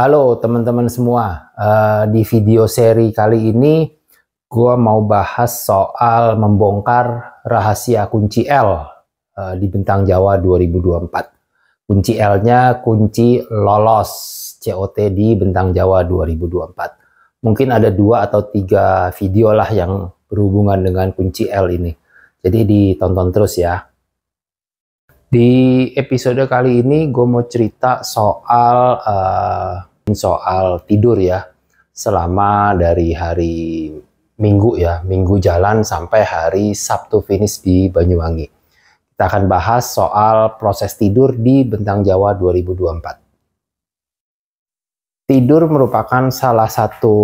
Halo teman-teman semua, uh, di video seri kali ini gue mau bahas soal membongkar rahasia kunci L uh, di Bentang Jawa 2024. Kunci L-nya kunci lolos COT di Bentang Jawa 2024. Mungkin ada dua atau tiga video lah yang berhubungan dengan kunci L ini. Jadi ditonton terus ya. Di episode kali ini gue mau cerita soal uh, soal tidur ya selama dari hari Minggu ya, Minggu jalan sampai hari Sabtu finish di Banyuwangi. Kita akan bahas soal proses tidur di Bentang Jawa 2024. Tidur merupakan salah satu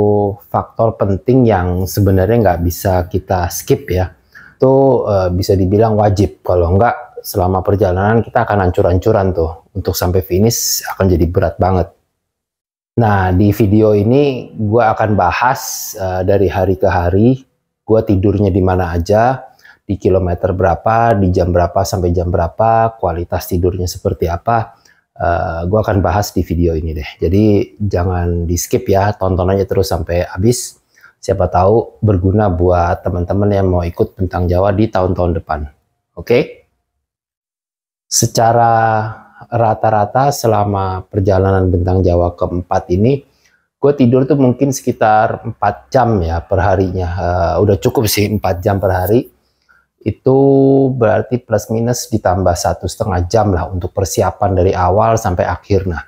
faktor penting yang sebenarnya nggak bisa kita skip ya. Itu e, bisa dibilang wajib, kalau nggak selama perjalanan kita akan hancur-hancuran tuh. Untuk sampai finish akan jadi berat banget. Nah, di video ini gue akan bahas uh, dari hari ke hari, gue tidurnya di mana aja, di kilometer berapa, di jam berapa sampai jam berapa, kualitas tidurnya seperti apa. Uh, eh, gue akan bahas di video ini deh. Jadi jangan di skip ya, tonton aja terus sampai habis. Siapa tahu berguna buat teman-teman yang mau ikut tentang Jawa di tahun-tahun depan. Oke? Okay? Secara rata-rata selama perjalanan bentang Jawa keempat ini gue tidur tuh mungkin sekitar 4 jam ya perharinya uh, udah cukup sih 4 jam per hari itu berarti plus minus ditambah satu setengah jam lah untuk persiapan dari awal sampai akhir nah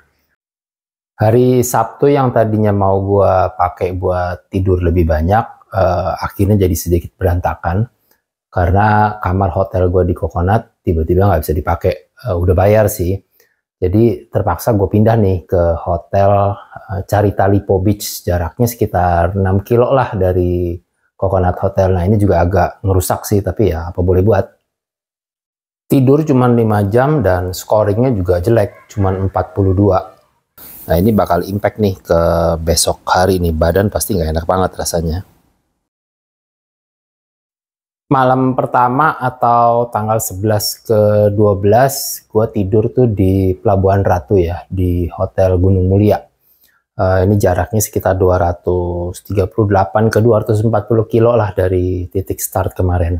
hari Sabtu yang tadinya mau gue pakai buat tidur lebih banyak uh, akhirnya jadi sedikit berantakan karena kamar hotel gue di Coconut tiba-tiba nggak bisa dipakai uh, udah bayar sih jadi terpaksa gue pindah nih ke hotel eh, Carita Lipo Beach, jaraknya sekitar 6 kilo lah dari Coconut Hotel. Nah ini juga agak ngerusak sih, tapi ya apa boleh buat. Tidur cuma 5 jam dan scoringnya juga jelek, cuma 42. Nah ini bakal impact nih ke besok hari nih, badan pasti nggak enak banget rasanya malam pertama atau tanggal 11 ke 12 gue tidur tuh di Pelabuhan Ratu ya di Hotel Gunung Mulia uh, ini jaraknya sekitar 238 ke 240 kilo lah dari titik start kemarin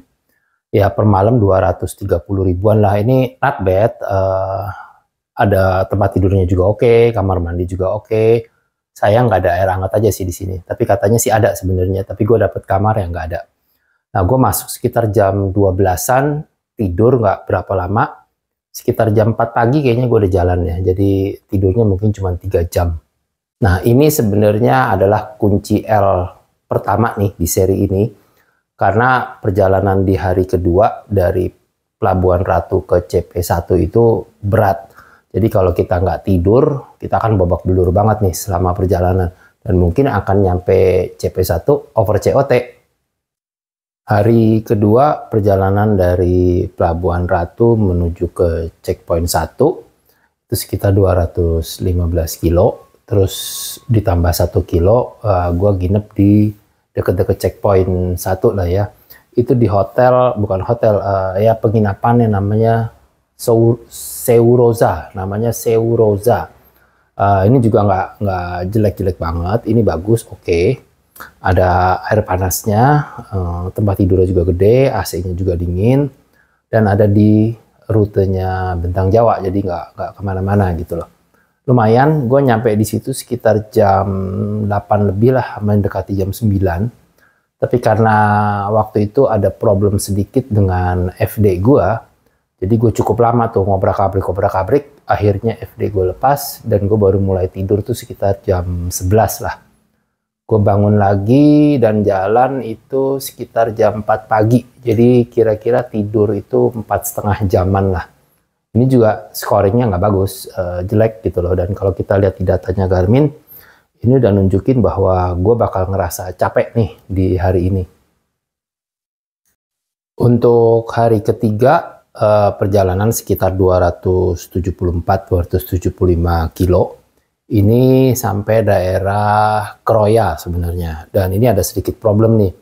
ya per malam 230 ribuan lah ini not bad uh, ada tempat tidurnya juga oke okay, kamar mandi juga oke okay. saya nggak ada air hangat aja sih di sini tapi katanya sih ada sebenarnya tapi gue dapet kamar yang nggak ada Nah, gue masuk sekitar jam 12-an, tidur nggak berapa lama. Sekitar jam 4 pagi kayaknya gue udah jalan ya. Jadi tidurnya mungkin cuma 3 jam. Nah, ini sebenarnya adalah kunci L pertama nih di seri ini. Karena perjalanan di hari kedua dari Pelabuhan Ratu ke CP1 itu berat. Jadi kalau kita nggak tidur, kita akan babak belur banget nih selama perjalanan. Dan mungkin akan nyampe CP1 over COT Hari kedua perjalanan dari Pelabuhan Ratu menuju ke checkpoint 1 itu sekitar 215 kilo. Terus ditambah 1 kilo, uh, eh, gue nginep di deket-deket checkpoint 1 lah ya. Itu di hotel, bukan hotel, uh, ya penginapan yang namanya Seuroza, namanya Seuroza. Uh, ini juga nggak nggak jelek-jelek banget, ini bagus, oke. Okay ada air panasnya, eh, tempat tidurnya juga gede, AC-nya juga dingin, dan ada di rutenya Bentang Jawa, jadi nggak nggak kemana-mana gitu loh. Lumayan, gue nyampe di situ sekitar jam 8 lebih lah, mendekati jam 9. Tapi karena waktu itu ada problem sedikit dengan FD gue, jadi gue cukup lama tuh ngobrak-abrik-ngobrak-abrik, akhirnya FD gue lepas, dan gue baru mulai tidur tuh sekitar jam 11 lah gue bangun lagi dan jalan itu sekitar jam 4 pagi jadi kira-kira tidur itu empat setengah jaman lah ini juga scoringnya nggak bagus uh, jelek gitu loh dan kalau kita lihat di datanya Garmin ini udah nunjukin bahwa gue bakal ngerasa capek nih di hari ini untuk hari ketiga uh, perjalanan sekitar 274-275 kilo ini sampai daerah Kroya sebenarnya. Dan ini ada sedikit problem nih.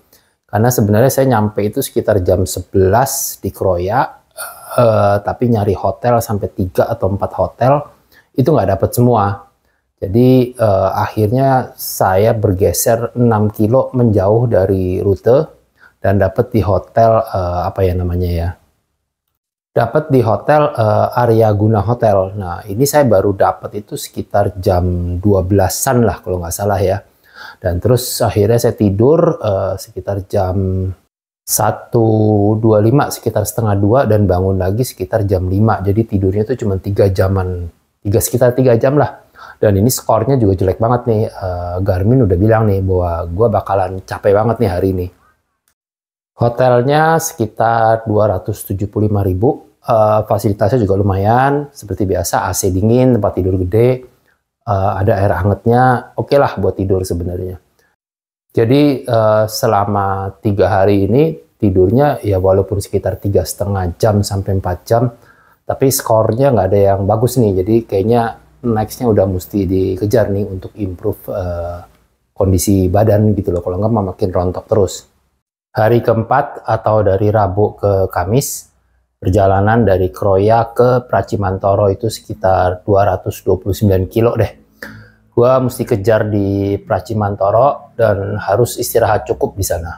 Karena sebenarnya saya nyampe itu sekitar jam 11 di Kroya, eh, tapi nyari hotel sampai 3 atau 4 hotel, itu nggak dapat semua. Jadi eh, akhirnya saya bergeser 6 kilo menjauh dari rute dan dapat di hotel eh, apa ya namanya ya dapat di hotel uh, area Guna Hotel. Nah, ini saya baru dapat itu sekitar jam 12-an lah kalau nggak salah ya. Dan terus akhirnya saya tidur uh, sekitar jam 1.25 sekitar setengah dua dan bangun lagi sekitar jam 5. Jadi tidurnya itu cuma 3 jaman, 3 sekitar 3 jam lah. Dan ini skornya juga jelek banget nih. Uh, Garmin udah bilang nih bahwa gua bakalan capek banget nih hari ini. Hotelnya sekitar 275 ribu uh, fasilitasnya juga lumayan seperti biasa AC dingin tempat tidur gede uh, ada air hangatnya oke okay lah buat tidur sebenarnya jadi uh, selama tiga hari ini tidurnya ya walaupun sekitar tiga setengah jam sampai 4 jam tapi skornya nggak ada yang bagus nih jadi kayaknya nextnya udah mesti dikejar nih untuk improve uh, kondisi badan gitu loh kalau nggak makin rontok terus hari keempat atau dari Rabu ke Kamis Perjalanan dari Kroya ke Pracimantoro itu sekitar 229 kilo deh. Gua mesti kejar di Pracimantoro dan harus istirahat cukup di sana.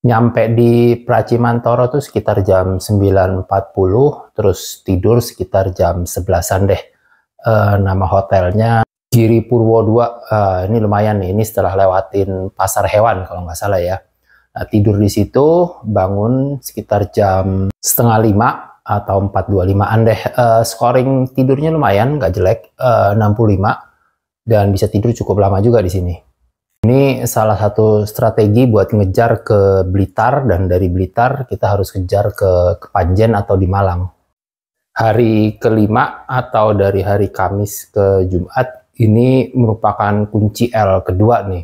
Nyampe di Pracimantoro itu sekitar jam 9.40, terus tidur sekitar jam 11-an deh. E, nama hotelnya Giri Purwo 2. E, eh, ini lumayan nih, ini setelah lewatin pasar hewan kalau nggak salah ya. Eh, tidur di situ, bangun sekitar jam setengah lima atau 425an deh. Uh, scoring tidurnya lumayan, nggak jelek, eh, uh, 65 dan bisa tidur cukup lama juga di sini. Ini salah satu strategi buat ngejar ke Blitar dan dari Blitar kita harus kejar ke Panjen atau di Malang. Hari kelima atau dari hari Kamis ke Jumat ini merupakan kunci L kedua nih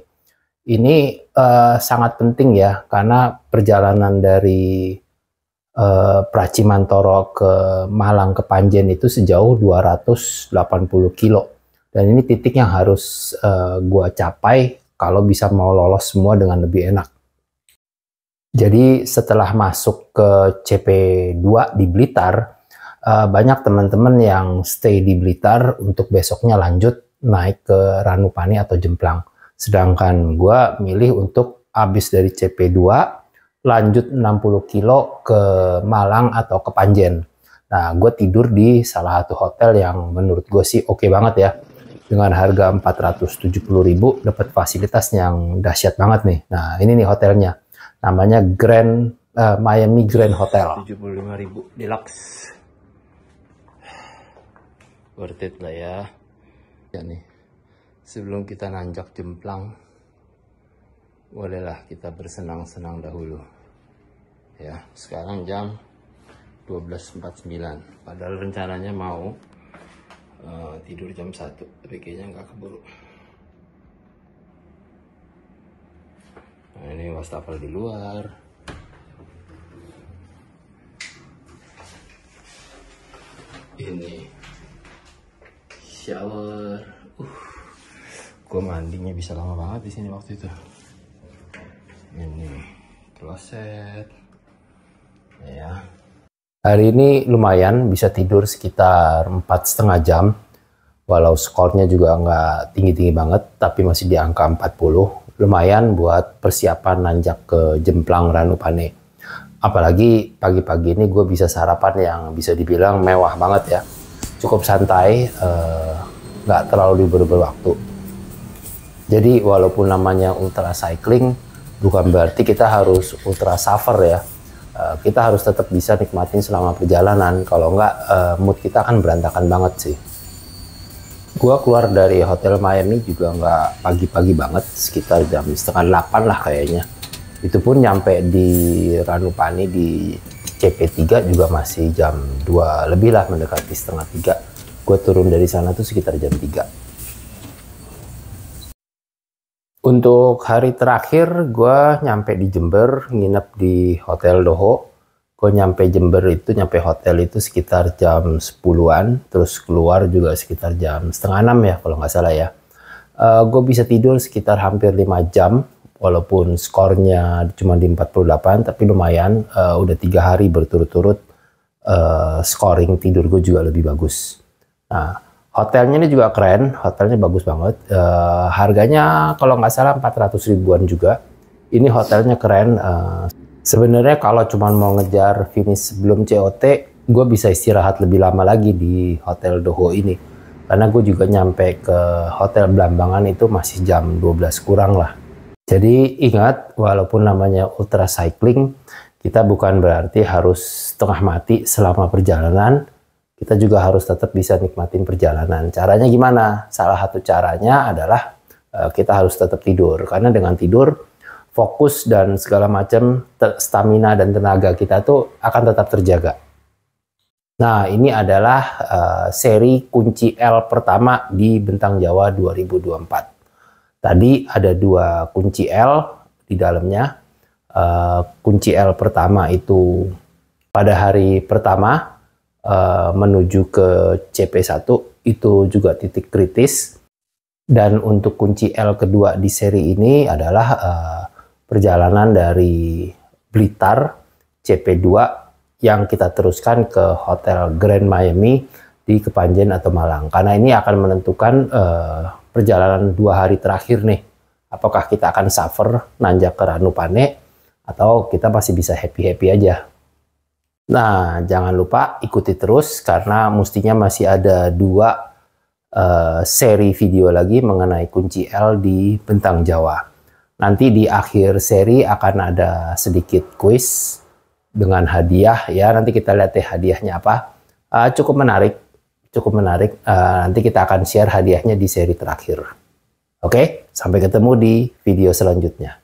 ini uh, sangat penting ya karena perjalanan dari uh, Pracimantoro ke Malang ke Panjen itu sejauh 280 kilo dan ini titik yang harus uh, gua capai kalau bisa mau lolos semua dengan lebih enak. Jadi setelah masuk ke CP2 di Blitar, uh, banyak teman-teman yang stay di Blitar untuk besoknya lanjut naik ke Ranupani atau Jemplang Sedangkan gue milih untuk abis dari CP2 lanjut 60 kilo ke Malang atau ke Panjen. Nah, gue tidur di salah satu hotel yang menurut gue sih oke okay banget ya. Dengan harga 470 ribu dapat fasilitas yang dahsyat banget nih. Nah, ini nih hotelnya. Namanya Grand uh, Miami Grand Hotel. 75 ribu deluxe. Worth it lah ya. Ya nih. Sebelum kita nanjak jemplang, bolehlah kita bersenang-senang dahulu. Ya, sekarang jam 12.49. Padahal rencananya mau uh, tidur jam 1, tapi kayaknya nggak keburu. Nah, ini wastafel di luar. ini shower gue mandinya bisa lama banget di sini waktu itu ini kloset ya hari ini lumayan bisa tidur sekitar empat setengah jam walau skornya juga nggak tinggi-tinggi banget tapi masih di angka 40 lumayan buat persiapan nanjak ke Jemplang Ranupane apalagi pagi-pagi ini gue bisa sarapan yang bisa dibilang mewah banget ya cukup santai eh, nggak uh, terlalu diburu-buru waktu jadi walaupun namanya ultra cycling bukan berarti kita harus ultra suffer ya. Eh, kita harus tetap bisa nikmatin selama perjalanan. Kalau nggak eh, mood kita akan berantakan banget sih. Gua keluar dari hotel Miami juga nggak pagi-pagi banget, sekitar jam setengah delapan lah kayaknya. Itu pun nyampe di Ranupani di CP3 juga masih jam 2 lebih lah mendekati setengah tiga. Gue turun dari sana tuh sekitar jam 3 untuk hari terakhir gue nyampe di Jember, nginep di Hotel Doho. Gue nyampe Jember itu, nyampe hotel itu sekitar jam 10-an. Terus keluar juga sekitar jam setengah enam ya kalau nggak salah ya. Uh, eh, gue bisa tidur sekitar hampir 5 jam. Walaupun skornya cuma di 48, tapi lumayan. Uh, udah tiga hari berturut-turut uh, scoring tidur gue juga lebih bagus. Nah, Hotelnya ini juga keren, hotelnya bagus banget. Uh, harganya kalau nggak salah 400 ribuan juga. Ini hotelnya keren. Uh, Sebenarnya kalau cuma mau ngejar finish sebelum COT, gue bisa istirahat lebih lama lagi di Hotel Doho ini. Karena gue juga nyampe ke Hotel Blambangan itu masih jam 12 kurang lah. Jadi ingat, walaupun namanya ultra cycling, kita bukan berarti harus setengah mati selama perjalanan kita juga harus tetap bisa nikmatin perjalanan. Caranya gimana? Salah satu caranya adalah eh, kita harus tetap tidur karena dengan tidur fokus dan segala macam stamina dan tenaga kita tuh akan tetap terjaga. Nah, ini adalah eh, seri kunci L pertama di Bentang Jawa 2024. Tadi ada dua kunci L di dalamnya. Eh, kunci L pertama itu pada hari pertama Eh, menuju ke CP1 itu juga titik kritis dan untuk kunci L kedua di seri ini adalah uh, perjalanan dari Blitar CP2 yang kita teruskan ke Hotel Grand Miami di Kepanjen atau Malang karena ini akan menentukan uh, perjalanan dua hari terakhir nih apakah kita akan suffer nanjak ke Ranupane atau kita masih bisa happy happy aja Nah, jangan lupa ikuti terus karena mestinya masih ada dua uh, seri video lagi mengenai kunci L di bentang Jawa. Nanti di akhir seri akan ada sedikit kuis dengan hadiah ya. Nanti kita lihat deh hadiahnya apa. Uh, cukup menarik, cukup menarik. Uh, nanti kita akan share hadiahnya di seri terakhir. Oke, sampai ketemu di video selanjutnya.